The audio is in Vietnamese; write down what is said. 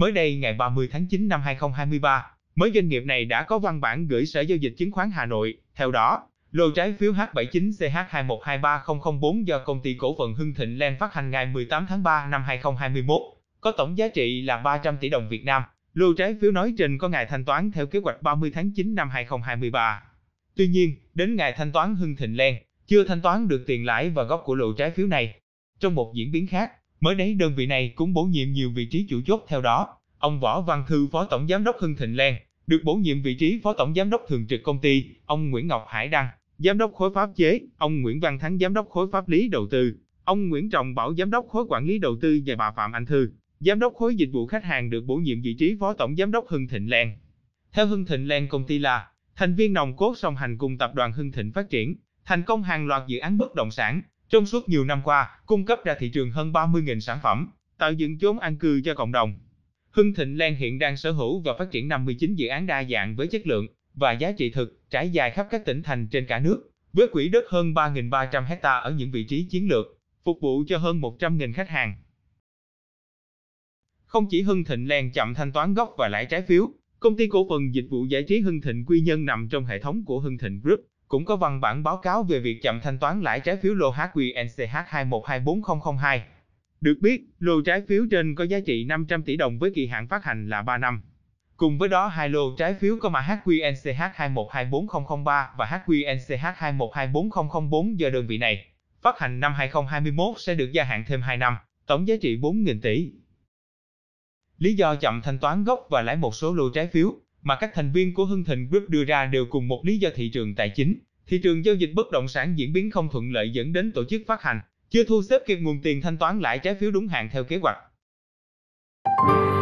Mới đây ngày 30 tháng 9 năm 2023, mới doanh nghiệp này đã có văn bản gửi Sở Giao dịch Chứng khoán Hà Nội. Theo đó, lô trái phiếu H79CH2123004 do công ty cổ phần Hưng Thịnh Land phát hành ngày 18 tháng 3 năm 2021, có tổng giá trị là 300 tỷ đồng Việt Nam. Lô trái phiếu nói trên có ngày thanh toán theo kế hoạch 30 tháng 9 năm 2023. Tuy nhiên, đến ngày thanh toán Hưng Thịnh Land, chưa thanh toán được tiền lãi và gốc của lô trái phiếu này. Trong một diễn biến khác, Mới đấy đơn vị này cũng bổ nhiệm nhiều vị trí chủ chốt theo đó. Ông Võ Văn Thư Phó Tổng Giám đốc Hưng Thịnh Lan, được bổ nhiệm vị trí Phó Tổng Giám đốc Thường trực công ty, ông Nguyễn Ngọc Hải Đăng, Giám đốc khối pháp chế, ông Nguyễn Văn Thắng Giám đốc khối pháp lý đầu tư, ông Nguyễn Trọng Bảo Giám đốc khối quản lý đầu tư và bà Phạm Anh Thư, Giám đốc khối dịch vụ khách hàng được bổ nhiệm vị trí Phó Tổng Giám đốc Hưng Thịnh Lan. Theo Hưng Thịnh Lan công ty là thành viên nòng cốt song hành cùng tập đoàn Hưng Thịnh phát triển, thành công hàng loạt dự án bất động sản, trong suốt nhiều năm qua, cung cấp ra thị trường hơn 30.000 sản phẩm, tạo dựng chốn an cư cho cộng đồng. Hưng Thịnh Lan hiện đang sở hữu và phát triển 59 dự án đa dạng với chất lượng và giá trị thực trải dài khắp các tỉnh thành trên cả nước, với quỹ đất hơn 3.300 hecta ở những vị trí chiến lược, phục vụ cho hơn 100.000 khách hàng. Không chỉ Hưng Thịnh Lan chậm thanh toán gốc và lãi trái phiếu, công ty cổ phần dịch vụ giải trí Hưng Thịnh Quy Nhân nằm trong hệ thống của Hưng Thịnh Group, cũng có văn bản báo cáo về việc chậm thanh toán lãi trái phiếu lô HQNCH2124002. Được biết, lô trái phiếu trên có giá trị 500 tỷ đồng với kỳ hạn phát hành là 3 năm. Cùng với đó, hai lô trái phiếu có mã HQNCH2124003 và HQNCH2124004 do đơn vị này phát hành năm 2021 sẽ được gia hạn thêm 2 năm, tổng giá trị 4.000 tỷ. Lý do chậm thanh toán gốc và lãi một số lô trái phiếu mà các thành viên của Hưng Thịnh Group đưa ra đều cùng một lý do thị trường tài chính. Thị trường giao dịch bất động sản diễn biến không thuận lợi dẫn đến tổ chức phát hành chưa thu xếp kịp nguồn tiền thanh toán lãi trái phiếu đúng hạn theo kế hoạch.